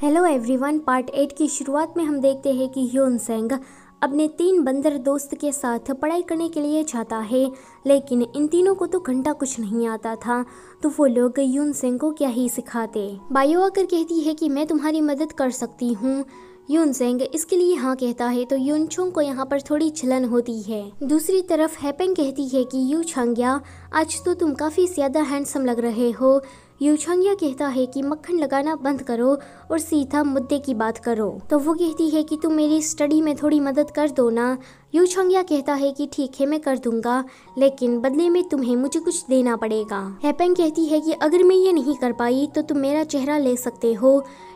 hello everyone part eight की शुरुआत में हम देखते हैं कि ह्योन सेंग अपने तीन बंदर दोस्त के साथ पढ़ाई करने के लिए जाता है लेकिन इन तीनों को तो घंटा कुछ नहीं आता था तो वो लोग यून सेंग को क्या ही सिखाते बायो आकर कहती है कि मैं तुम्हारी मदद कर सकती हूँ यून सेंग इसके लिए हाँ कहता है तो यून छोंग को यहाँ पर थोड़ी छलन होती है दूसरी तरफ हैपेंग कहती है कि यू छंग आज तो तुम काफ़ी ज़्यादा हैंडसम लग रहे हो यूछंगिया कहता है कि मक्खन लगाना बंद करो और सीधा मुद्दे की बात करो तो वो कहती है कि तुम मेरी स्टडी में थोड़ी मदद कर दो ना यूछंगिया कहता है कि ठीक है मैं कर दूंगा लेकिन बदले में तुम्हें मुझे कुछ देना पड़ेगा हैपेंग कहती है कि अगर मैं ये नहीं कर पाई तो तुम मेरा चेहरा ले सकते हो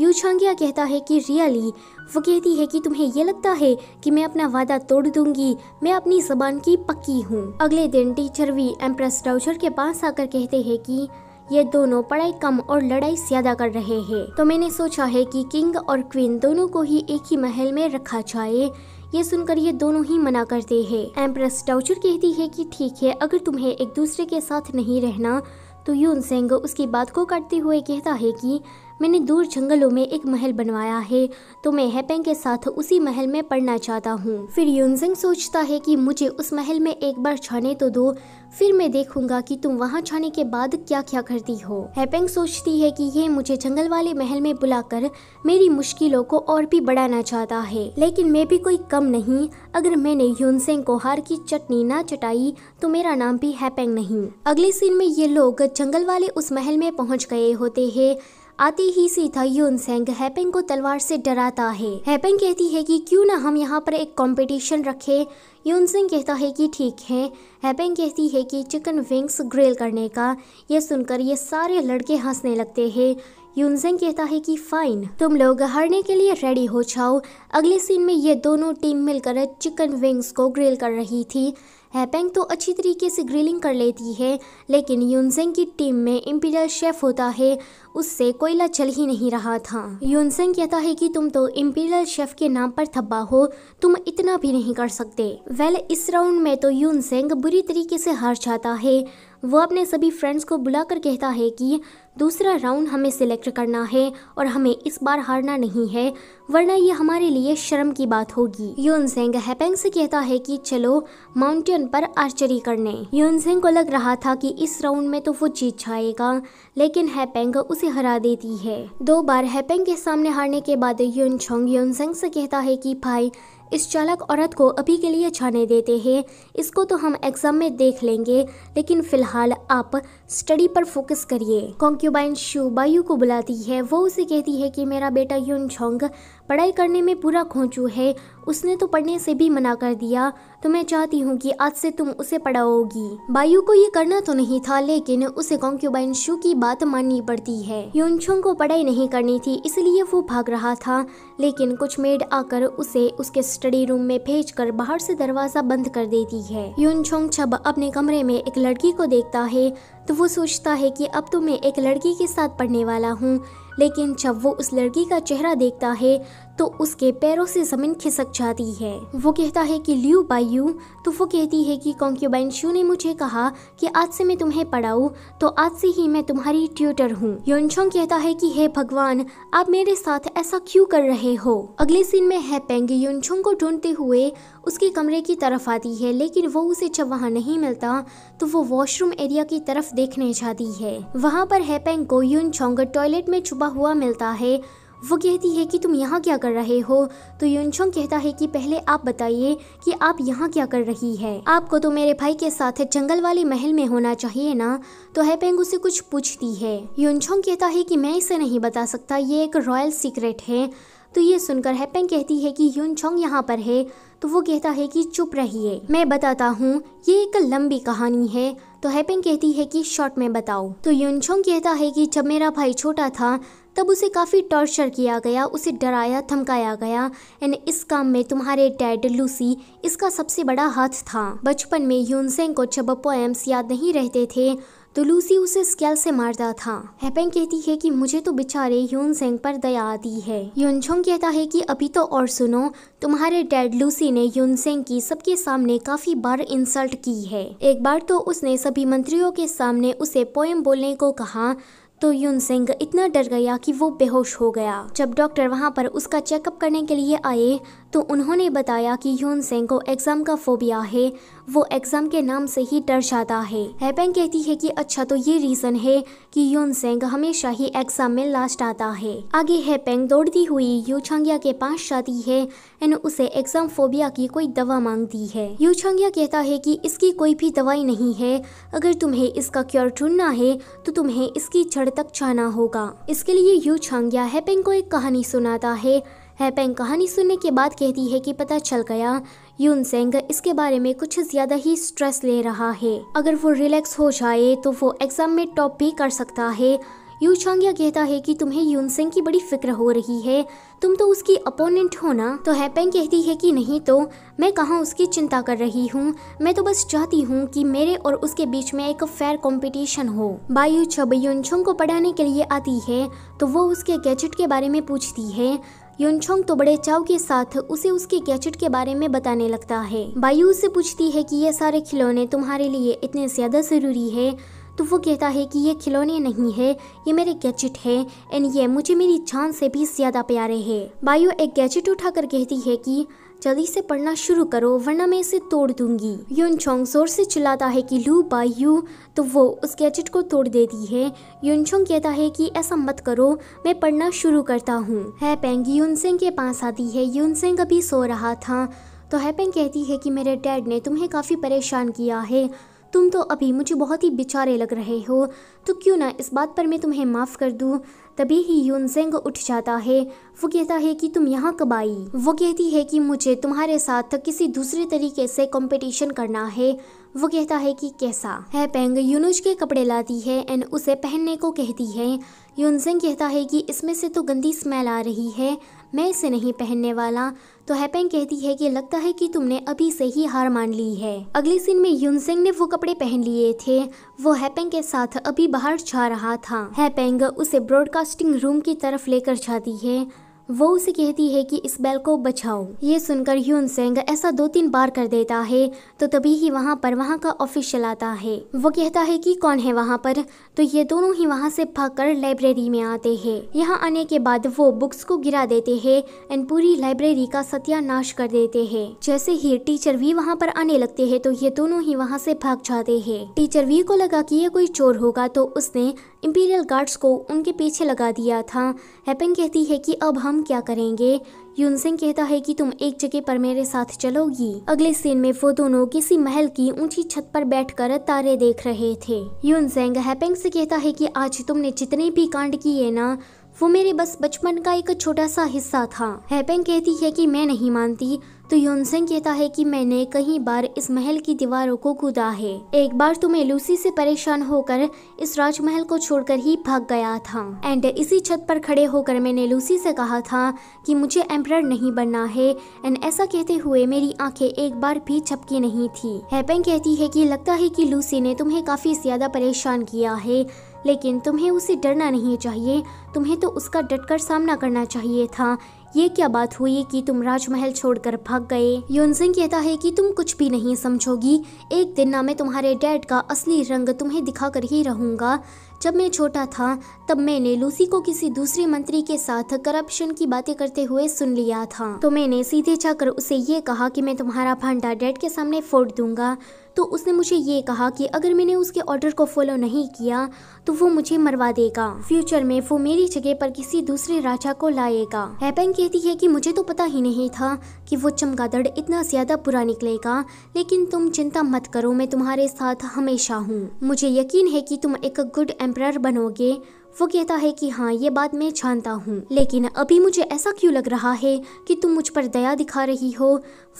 यूछंगिया कहता है कि रियली वो कहती है कि तुम्हें ये लगता है कि मैं अपना वादा तोड़ दूंगी मैं अपनी जबान की पक्की हूँ अगले दिन टीचर वी एम्प्रेस डाउचर के पास आकर कहते हैं कि ये दोनों पढ़ाई कम और लड़ाई ज्यादा कर रहे हैं तो मैंने सोचा है कि किंग और क्वीन दोनों को ही एक ही महल में रखा जाए ये सुनकर ये दोनों ही मना करते हैं एम्प्रेस टाउचर कहती है कि ठीक है अगर तुम्हें एक दूसरे के साथ नहीं रहना तो यून सेंग उसकी बात को करते हुए कहता है कि मैंने दूर जंगलों में एक महल बनवाया है तो मैं हैपेंग के साथ उसी महल में पढ़ना चाहता हूँ फिर युनजिंग सोचता है कि मुझे उस महल में एक बार छाने तो दो फिर मैं देखूंगा कि तुम वहाँ छाने के बाद क्या क्या करती हो हैपेंग सोचती है कि ये मुझे जंगल वाले महल में बुलाकर मेरी मुश्किलों को और भी बढ़ाना चाहता है लेकिन मैं भी कोई कम नहीं अगर मैंने यूनसेंग को हार की चटनी ना चटाई तो मेरा नाम भी हैपेंग नहीं अगले सीन में ये लोग जंगल वाले उस महल में पहुँच गए होते हैं आते ही सीधा यून सेंग हैपेंग को तलवार से डराता है हैपेंग कहती है कि क्यों ना हम यहाँ पर एक कंपटीशन रखें यून सिंह कहता है कि ठीक है हैपेंग कहती है कि चिकन विंग्स ग्रिल करने का यह सुनकर ये सारे लड़के हंसने लगते हैं यूनजेंग कहता है कि फाइन तुम लोग हारने के लिए रेडी हो जाओ अगले सीन में ये दोनों टीम मिलकर चिकन विंग्स को ग्रिल कर रही थी हैपेंग तो अच्छी तरीके से ग्रिलिंग कर लेती है लेकिन यूनसेंग की टीम में इम्पीरियल शेफ होता है उससे कोयला चल ही नहीं रहा था यूनसेंग कहता है कि तुम तो इम्पीरियल शेफ के नाम पर थब्बा हो तुम इतना भी नहीं कर सकते वेल इस राउंड में तो यूनसेंग बुरी तरीके से हार जाता है वो अपने सभी फ्रेंड्स को बुलाकर कहता है कि दूसरा राउंड हमें सिलेक्ट करना है और हमें इस बार हारना नहीं है वरना ये हमारे लिए शर्म की बात होगी यून सिंह हैपेंग से कहता है कि चलो माउंटेन पर आर्चरी करने यून सिंह को लग रहा था कि इस राउंड में तो वो जीत जाएगा लेकिन हैपेंग उसे हरा देती है दो बार हैपेंग के सामने हारने के बाद यून छोंग यून सिंह से कहता है कि भाई इस चालक औरत को अभी के लिए जाने देते हैं इसको तो हम एग्जाम में देख लेंगे लेकिन फिलहाल आप स्टडी पर फोकस करिए कॉन्क्यूबाइन बायु को बुलाती है वो उसे कहती है कि मेरा बेटा यून छोंग पढ़ाई करने में पूरा खोचू है उसने तो पढ़ने से भी मना कर दिया तो मैं चाहती हूँ कि आज से तुम उसे पढ़ाओगी बायु को ये करना तो नहीं था लेकिन उसे कॉन्क्यूबाइन शू की बात माननी पड़ती है यूनछुंग को पढ़ाई नहीं करनी थी इसलिए वो भाग रहा था लेकिन कुछ मेड आकर उसे उसके स्टडी रूम में भेज कर बाहर से दरवाजा बंद कर देती है यूनछोंग छब अपने कमरे में एक लड़की को देखता है तो वो सोचता है कि अब तो मैं एक लड़की के साथ पढ़ने वाला हूँ लेकिन जब वो उस लड़की का चेहरा देखता है तो उसके पैरों से ज़मीन खिसक जाती है वो कहता है कि ल्यू यू तो वो कहती है कि कॉन्क्यूबाइन शू ने मुझे कहा कि आज से मैं तुम्हें पढ़ाऊँ तो आज से ही मैं तुम्हारी ट्यूटर हूँ योनछोंग कहता है कि हे भगवान आप मेरे साथ ऐसा क्यों कर रहे हो अगले सीन में है पेंग योनछोंग को ढूंढते हुए उसके कमरे की तरफ आती है लेकिन वो उसे जब वहाँ नहीं मिलता तो वो वॉशरूम एरिया की तरफ तरफ देखने जाती है वहाँ पर हैपेंग को यून छोंग टॉयलेट में छुपा हुआ मिलता है वो कहती है कि तुम यहाँ क्या कर रहे हो तो यूनछोंग कहता है कि पहले आप बताइए कि आप यहाँ क्या कर रही है आपको तो मेरे भाई के साथ जंगल वाले महल में होना चाहिए ना तो हैपेंग उसे कुछ पूछती है यूनछोंग कहता है कि मैं इसे नहीं बता सकता ये एक रॉयल सीक्रेट है तो ये सुनकर हैपेंग कहती है कि यून छोंग यहाँ पर है तो वो कहता है कि चुप रहिए मैं बताता हूँ ये एक लंबी कहानी है तो हैपेंग कहती है कि शॉर्ट में बताओ तो यून छोंग कहता है कि जब मेरा भाई छोटा था तब उसे काफ़ी टॉर्चर किया गया उसे डराया थमकाया गया एंड इस काम में तुम्हारे डैड लूसी इसका सबसे बड़ा हाथ था बचपन में यूनसेंग को जब पोएम्स याद नहीं रहते थे तो लूसी उसे स्केल से मारता था हैपेंग कहती है कि मुझे तो बेचारे यून सेंग पर दया आती है यूनछोंग कहता है कि अभी तो और सुनो तुम्हारे डैड लूसी ने यून सेंग की सबके सामने काफी बार इंसल्ट की है एक बार तो उसने सभी मंत्रियों के सामने उसे पोएम बोलने को कहा तो यून सिंह इतना डर गया कि वो बेहोश हो गया जब डॉक्टर वहाँ पर उसका चेकअप करने के लिए आए तो उन्होंने बताया कि यून सिंह को एग्ज़ाम का फोबिया है वो एग्ज़ाम के नाम से ही डर जाता है हैपेंग कहती है कि अच्छा तो ये रीज़न है कि यून सिंह हमेशा ही एग्ज़ाम में लास्ट आता है आगे हैपेंग दौड़ती हुई यू छंगिया के पास जाती है एंड उसे एग्ज़ाम फोबिया की कोई दवा मांगती है यू छंगिया कहता है की इसकी कोई भी दवाई नहीं है अगर तुम्हे इसका क्योर ढूंढना है तो तुम्हें इसकी तक जाना होगा इसके लिए यू छांग्या हैपेंग को एक कहानी सुनाता है हैपेंग कहानी सुनने के बाद कहती है कि पता चल गया यून सेंग इसके बारे में कुछ ज्यादा ही स्ट्रेस ले रहा है अगर वो रिलैक्स हो जाए तो वो एग्जाम में टॉप भी कर सकता है यू चांगिया कहता है कि तुम्हें यूनसेंग की बड़ी फिक्र हो रही है तुम तो उसकी अपोनेंट हो ना तो हैपेंग कहती है कि नहीं तो मैं कहाँ उसकी चिंता कर रही हूँ मैं तो बस चाहती हूँ कि मेरे और उसके बीच में एक फेयर कंपटीशन हो बायू छब यूनछोंग को पढ़ाने के लिए आती है तो वो उसके गैजेट के बारे में पूछती है यूनछोंग तो बड़े चाव के साथ उसे उसके गैजेट के बारे में बताने लगता है बायू उससे पूछती है कि ये सारे खिलौने तुम्हारे लिए इतने ज्यादा जरूरी है तो वो कहता है कि ये खिलौने नहीं है ये मेरे गैजेट है एंड ये मुझे मेरी जान से भी ज़्यादा प्यारे है बायो एक गैजेट उठाकर कहती है कि जल्दी से पढ़ना शुरू करो वरना मैं इसे तोड़ दूंगी यून छोंग जोर से चिल्लाता है कि लू बाई यू तो वो उस गैजेट को तोड़ देती है यून छोंग कहता है कि ऐसा मत करो मैं पढ़ना शुरू करता हूँ है पेंग यून सिंह के पास आती है यून सिंह अभी सो रहा था तो हैपेंग कहती है कि मेरे डैड ने तुम्हें काफ़ी परेशान किया है तुम तो अभी मुझे बहुत ही बेचारे लग रहे हो तो क्यों ना इस बात पर मैं तुम्हें माफ़ कर दूँ तभी ही यूनजेंग उठ जाता है वो कहता है कि तुम यहाँ कब आई वो कहती है कि मुझे तुम्हारे साथ किसी दूसरे तरीके से कंपटीशन करना है वो कहता है कि कैसा है पेंग यूनुज के कपड़े लाती है एंड उसे पहनने को कहती है यूनजेंग कहता है कि इसमें से तो गंदी स्मेल आ रही है मैं इसे नहीं पहनने वाला तो हैपेंग कहती है कि लगता है कि तुमने अभी से ही हार मान ली है अगले सीन में यूनसेंग ने वो कपड़े पहन लिए थे वो हैपेंग के साथ अभी बाहर जा रहा था हैपेंग उसे ब्रॉडकास्टिंग रूम की तरफ लेकर जाती है वो उसे कहती है कि इस बैल को बचाओ ये सुनकर ह्यून सिंह ऐसा दो तीन बार कर देता है तो तभी ही वहाँ पर वहाँ का ऑफिशियल आता है वो कहता है कि कौन है वहाँ पर तो ये दोनों ही वहाँ से भागकर लाइब्रेरी में आते हैं यहाँ आने के बाद वो बुक्स को गिरा देते हैं एंड पूरी लाइब्रेरी का सत्यानाश कर देते है जैसे ही टीचर वी वहाँ पर आने लगते है तो ये दोनों ही वहाँ से भाग जाते हैं टीचर वी को लगा की ये कोई चोर होगा तो उसने इम्पीरियल गार्ड्स को उनके पीछे लगा दिया था हैपन कहती है की अब हम क्या करेंगे यून सिंह कहता है कि तुम एक जगह पर मेरे साथ चलोगी अगले सीन में वो दोनों किसी महल की ऊंची छत पर बैठकर तारे देख रहे थे यून सिंह हैपेंग से कहता है कि आज तुमने जितने भी कांड किए ना वो मेरे बस बचपन का एक छोटा सा हिस्सा था हैपेंग कहती है कि मैं नहीं मानती तो योनसंग कहता है कि मैंने कई बार इस महल की दीवारों को कूदा है एक बार तो मैं लूसी से परेशान होकर इस राजमहल को छोड़कर ही भाग गया था एंड इसी छत पर खड़े होकर मैंने लूसी से कहा था कि मुझे एम्प्रर नहीं बनना है एंड ऐसा कहते हुए मेरी आंखें एक बार भी छपकी नहीं थी हैपेंग कहती है कि लगता है कि लूसी ने तुम्हें काफी ज्यादा परेशान किया है लेकिन तुम्हें उसे डरना नहीं चाहिए तुम्हें तो उसका डटकर सामना करना चाहिए था ये क्या बात हुई कि तुम राजमहल छोड़कर भाग गए योनसिंग कहता है कि तुम कुछ भी नहीं समझोगी एक दिन ना मैं तुम्हारे डैड का असली रंग तुम्हें कर ही रहूंगा जब मैं छोटा था तब मैंने लूसी को किसी दूसरे मंत्री के साथ करप्शन की बातें करते हुए सुन लिया था तो मैंने सीधे जाकर उसे ये कहा कि मैं तुम्हारा भांडा डैड के सामने फोड़ दूंगा तो उसने मुझे ये कहा कि अगर मैंने उसके ऑर्डर को फॉलो नहीं किया तो वो मुझे मरवा देगा फ्यूचर में वो मेरी जगह पर किसी दूसरे राजा को लाएगा हैपेंग कहती है कि मुझे तो पता ही नहीं था कि वो चमगादड़ इतना ज़्यादा बुरा निकलेगा लेकिन तुम चिंता मत करो मैं तुम्हारे साथ हमेशा हूँ मुझे यकीन है कि तुम एक गुड एम्प्रायर बनोगे वो कहता है कि हाँ ये बात मैं जानता हूँ लेकिन अभी मुझे ऐसा क्यों लग रहा है कि तुम मुझ पर दया दिखा रही हो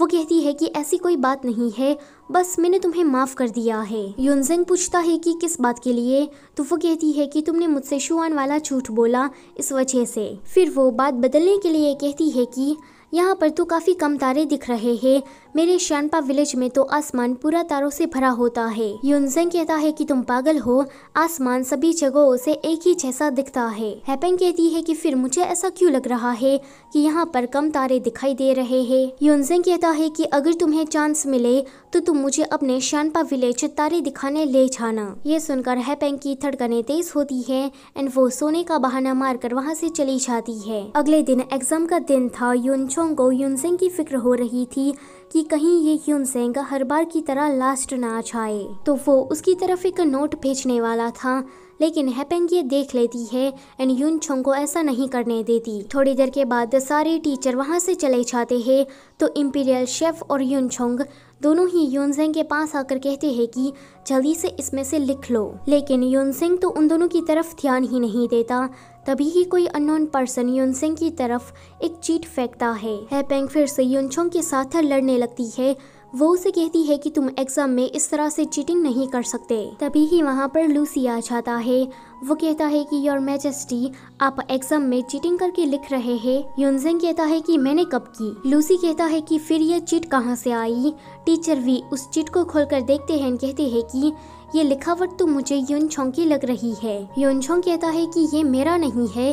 वो कहती है कि ऐसी कोई बात नहीं है बस मैंने तुम्हें माफ़ कर दिया है युनजेंग पूछता है कि किस बात के लिए तो वो कहती है कि तुमने मुझसे शुआन वाला झूठ बोला इस वजह से फिर वो बात बदलने के लिए कहती है कि यहाँ पर तो काफ़ी कम तारे दिख रहे हैं मेरे शानपा विलेज में तो आसमान पूरा तारों से भरा होता है युनजेंग कहता है कि तुम पागल हो आसमान सभी जगहों से एक ही जैसा दिखता है हैपेंग कहती है कि फिर मुझे ऐसा क्यों लग रहा है कि यहाँ पर कम तारे दिखाई दे रहे हैं युनजेंग कहता है कि अगर तुम्हें चांस मिले तो तुम मुझे अपने शानपा विलेज तारे दिखाने ले जाना ये सुनकर हैपेंग की धड़कने तेज होती है एंड वो सोने का बहाना मार कर वहाँ से चली जाती है अगले दिन एग्जाम का दिन था युनचोंग को युनसेंग की फिक्र हो रही थी कि कहीं ये ह्यून सेंग हर बार की तरह लास्ट ना आ जाए तो वो उसकी तरफ एक नोट भेजने वाला था लेकिन हैपेंग ये देख लेती है एंड यून छोंग को ऐसा नहीं करने देती थोड़ी देर के बाद सारे टीचर वहाँ से चले जाते हैं तो इम्पीरियल शेफ और यून छोंग दोनों ही यून सिंह के पास आकर कहते हैं कि जल्दी से इसमें से लिख लो लेकिन यून सिंह तो उन दोनों की तरफ ध्यान ही नहीं देता तभी ही कोई अननोन पर्सन यूनसेंग की तरफ एक चीट फेंकता है हैपेंग फिर से यूनछोंग के साथ लड़ने लगती है वो उसे कहती है कि तुम एग्जाम में इस तरह से चीटिंग नहीं कर सकते तभी ही वहाँ पर लूसी आ जाता है वो कहता है कि योर मैजेस्टी आप एग्जाम में चीटिंग करके लिख रहे हैं युनजेंग कहता है कि मैंने कब की लूसी कहता है कि फिर यह चीट कहाँ से आई टीचर भी उस चीट को खोलकर देखते हैं कहते हैं कि ये लिखावट तो मुझे यून छोंग की लग रही है छोंग कहता है कि ये मेरा नहीं है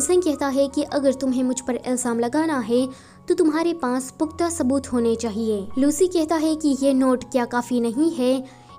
सिंह कहता है कि अगर तुम्हें मुझ पर इल्ज़ाम लगाना है तो तुम्हारे पास पुख्ता सबूत होने चाहिए लूसी कहता है कि ये नोट क्या काफ़ी नहीं है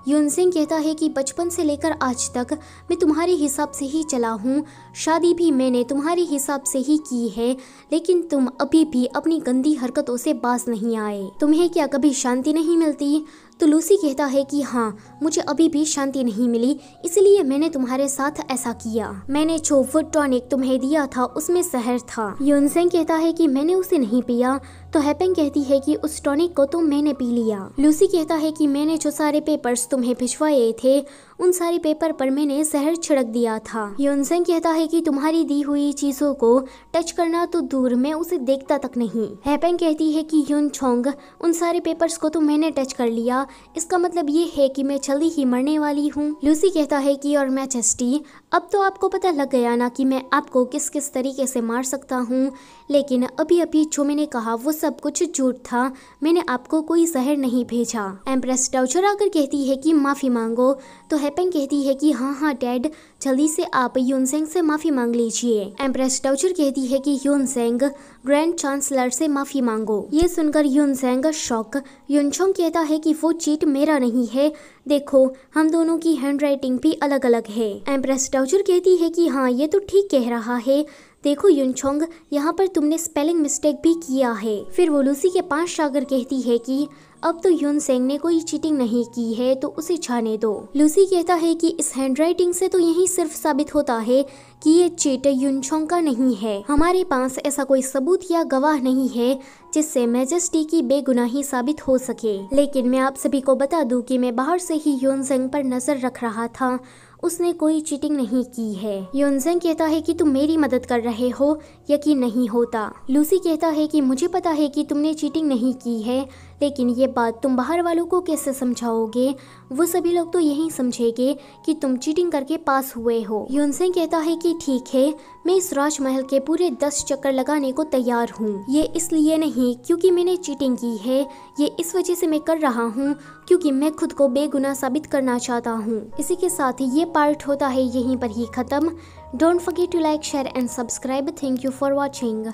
यून सिंह कहता है कि बचपन से लेकर आज तक मैं तुम्हारे हिसाब से ही चला हूँ शादी भी मैंने तुम्हारे हिसाब से ही की है लेकिन तुम अभी भी अपनी गंदी हरकतों से बास नहीं आए तुम्हें क्या कभी शांति नहीं मिलती तो लूसी कहता है कि हाँ मुझे अभी भी शांति नहीं मिली इसलिए मैंने तुम्हारे साथ ऐसा किया मैंने जो फूड टॉनिक तुम्हें दिया था उसमें शहर था यूनसेंग कहता है कि मैंने उसे नहीं पिया तो हैपेंग कहती है कि उस टॉनिक को तो मैंने पी लिया लूसी कहता है कि मैंने जो सारे पेपर्स तुम्हें भिजवाए थे उन सारे पेपर पर मैंने जहर छिड़क दिया था योनसेंग कहता है कि तुम्हारी दी हुई चीजों को टच करना तो दूर मैं उसे देखता तक नहीं हैपेंग कहती है कि यून छोंग उन सारे पेपर्स को तो मैंने टच कर लिया इसका मतलब ये है कि मैं जल्दी ही मरने वाली हूँ लूसी कहता है कि और मैं चेस्टी अब तो आपको पता लग गया ना कि मैं आपको किस किस तरीके से मार सकता हूँ लेकिन अभी अभी जो मैंने कहा वो सब कुछ झूठ था मैंने आपको कोई जहर नहीं भेजा एम्प्रेस डाउचर आकर कहती है कि माफ़ी मांगो तो हैपेंग कहती है कि हाँ हाँ डैड जल्दी से आप यूनसेंग से माफ़ी मांग लीजिए एम्प्रेस डाउचर कहती है कि यूनसेंग ग्रैंड चांसलर से माफ़ी मांगो ये सुनकर यूनसेंग शौक यूनछोंग कहता है कि वो चीट मेरा नहीं है देखो हम दोनों की हैंडराइटिंग भी अलग अलग है एम्प्रेस टाउचर कहती है कि हाँ ये तो ठीक कह रहा है देखो युनछोंग यहाँ पर तुमने स्पेलिंग मिस्टेक भी किया है फिर वो लूसी के पांच शागर कहती है कि अब तो यून सेंग ने कोई चीटिंग नहीं की है तो उसे छाने दो लूसी कहता है कि इस हैंडराइटिंग से तो यही सिर्फ साबित होता है कि ये चीट यून छोंग का नहीं है हमारे पास ऐसा कोई सबूत या गवाह नहीं है जिससे मेजेस्टी की बेगुनाही साबित हो सके लेकिन मैं आप सभी को बता दूं कि मैं बाहर से ही यून सेंग पर नजर रख रहा था उसने कोई चीटिंग नहीं की है यूनसेंग कहता है कि तुम मेरी मदद कर रहे हो यकीन नहीं होता लूसी कहता है कि मुझे पता है कि तुमने चीटिंग नहीं की है लेकिन ये बात तुम बाहर वालों को कैसे समझाओगे वो सभी लोग तो यही समझेंगे कि तुम चीटिंग करके पास हुए हो यून सिंह कहता है कि ठीक है मैं इस राजमहल के पूरे दस चक्कर लगाने को तैयार हूँ ये इसलिए नहीं क्योंकि मैंने चीटिंग की है ये इस वजह से मैं कर रहा हूँ क्योंकि मैं खुद को बेगुनाह साबित करना चाहता हूँ इसी के साथ ये पार्ट होता है यहीं पर ही ख़त्म don't forget to like share and subscribe thank you for watching